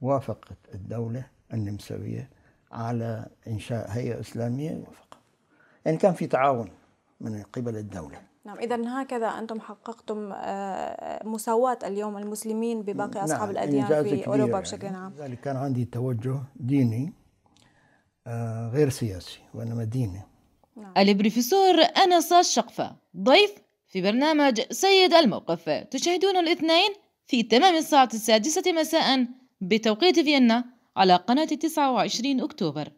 وافقت الدولة النمساوية على إنشاء هيئة إسلامية وافقت يعني كان في تعاون من قبل الدولة نعم إذا هكذا أنتم حققتم آه، آه، مساواة اليوم المسلمين بباقي نعم، أصحاب نعم. الأديان في أوروبا يعني. بشكل عام يعني. لذلك كان عندي توجه ديني آه، غير سياسي وإنما ديني نعم. البروفيسور أنس الشقفة ضيف في برنامج سيد الموقف تشاهدون الاثنين في تمام الساعة السادسة مساء بتوقيت فيينا على قناة 29 أكتوبر